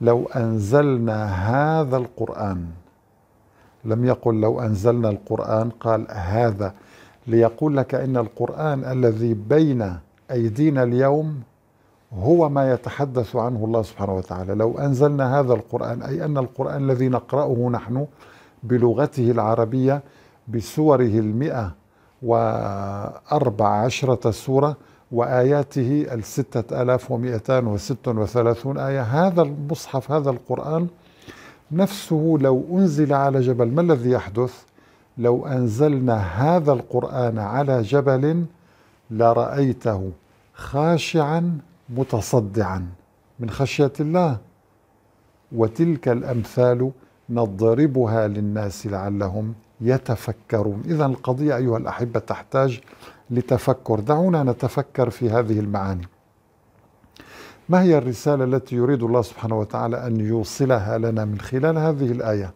لو أنزلنا هذا القرآن لم يقل لو أنزلنا القرآن قال هذا ليقول لك إن القرآن الذي بين أيدينا اليوم هو ما يتحدث عنه الله سبحانه وتعالى لو أنزلنا هذا القرآن أي أن القرآن الذي نقرأه نحن بلغته العربية بسوره المئة وأربع عشرة سورة وآياته الستة آلاف ومئتان وست وثلاثون آية هذا المصحف هذا القرآن نفسه لو أنزل على جبل ما الذي يحدث لو أنزلنا هذا القرآن على جبل لرأيته خاشعا متصدعا من خشية الله وتلك الأمثال نضربها للناس لعلهم يتفكرون إذا القضية أيها الأحبة تحتاج لتفكر دعونا نتفكر في هذه المعاني ما هي الرسالة التي يريد الله سبحانه وتعالى أن يوصلها لنا من خلال هذه الآية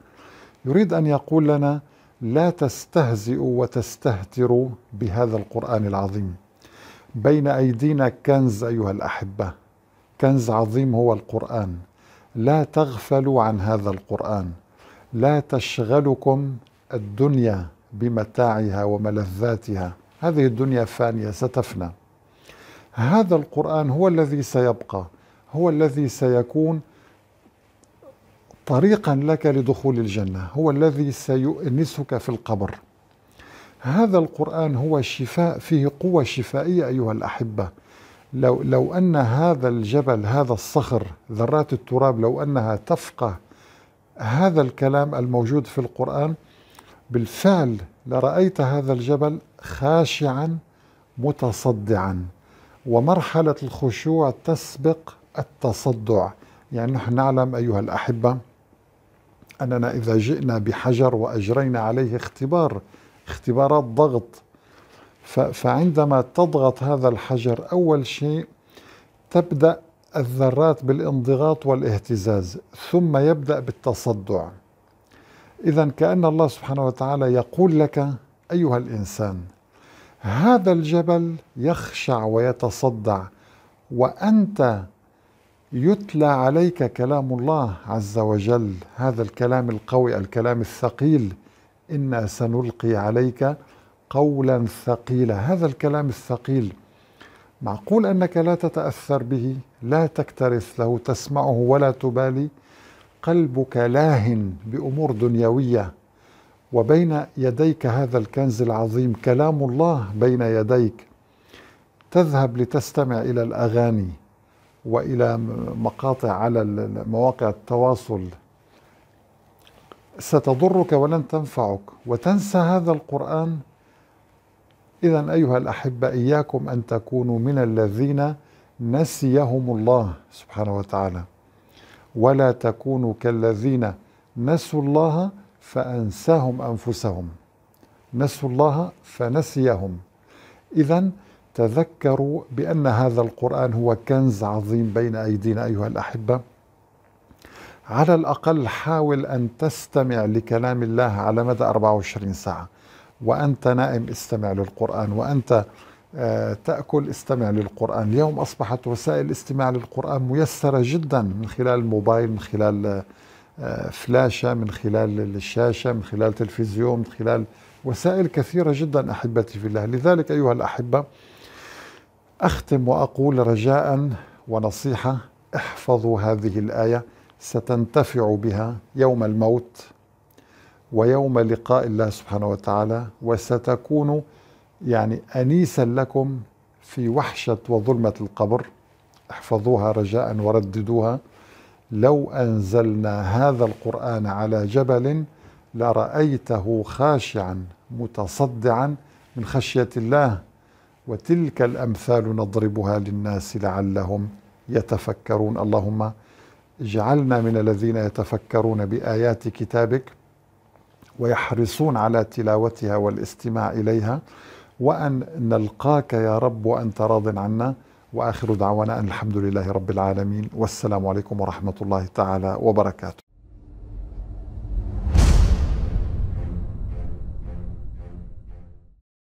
يريد أن يقول لنا لا تستهزئوا وتستهتروا بهذا القرآن العظيم بين أيدينا كنز أيها الأحبة كنز عظيم هو القرآن لا تغفلوا عن هذا القرآن لا تشغلكم الدنيا بمتاعها وملذاتها هذه الدنيا فانية ستفنى هذا القرآن هو الذي سيبقى هو الذي سيكون طريقا لك لدخول الجنة هو الذي سيؤنسك في القبر هذا القرآن هو شفاء فيه قوة شفائية أيها الأحبة لو, لو أن هذا الجبل هذا الصخر ذرات التراب لو أنها تفقه هذا الكلام الموجود في القرآن بالفعل لرأيت هذا الجبل خاشعا متصدعا ومرحلة الخشوع تسبق التصدع يعني نحن نعلم أيها الأحبة أننا إذا جئنا بحجر وأجرينا عليه اختبار اختبارات ضغط فعندما تضغط هذا الحجر أول شيء تبدأ الذرات بالانضغاط والاهتزاز ثم يبدأ بالتصدع إذا كأن الله سبحانه وتعالى يقول لك أيها الإنسان هذا الجبل يخشع ويتصدع وأنت يتلى عليك كلام الله عز وجل هذا الكلام القوي الكلام الثقيل إنا سنلقي عليك قولا ثقيلا هذا الكلام الثقيل معقول أنك لا تتأثر به لا تكترث له تسمعه ولا تبالي قلبك لاه بامور دنيويه وبين يديك هذا الكنز العظيم كلام الله بين يديك تذهب لتستمع الى الاغاني والى مقاطع على مواقع التواصل ستضرك ولن تنفعك وتنسى هذا القران اذا ايها الاحبه اياكم ان تكونوا من الذين نسيهم الله سبحانه وتعالى ولا تكونوا كالذين نسوا الله فأنساهم أنفسهم نسوا الله فنسيهم إذا تذكروا بأن هذا القرآن هو كنز عظيم بين أيدينا أيها الأحبة على الأقل حاول أن تستمع لكلام الله على مدى 24 ساعة وأنت نائم استمع للقرآن وأنت آه، تأكل استمع للقرآن اليوم أصبحت وسائل الاستماع للقرآن ميسرة جدا من خلال الموبايل من خلال آه، فلاشة من خلال الشاشة من خلال تلفزيون من خلال وسائل كثيرة جدا أحبتي في الله لذلك أيها الأحبة أختم وأقول رجاء ونصيحة احفظوا هذه الآية ستنتفع بها يوم الموت ويوم لقاء الله سبحانه وتعالى وستكون يعني أنيسا لكم في وحشة وظلمة القبر احفظوها رجاء ورددوها لو أنزلنا هذا القرآن على جبل لرأيته خاشعا متصدعا من خشية الله وتلك الأمثال نضربها للناس لعلهم يتفكرون اللهم اجعلنا من الذين يتفكرون بآيات كتابك ويحرصون على تلاوتها والاستماع إليها وأن نلقاك يا رب وأنت راض عنا وآخر دعوانا أن الحمد لله رب العالمين والسلام عليكم ورحمة الله تعالى وبركاته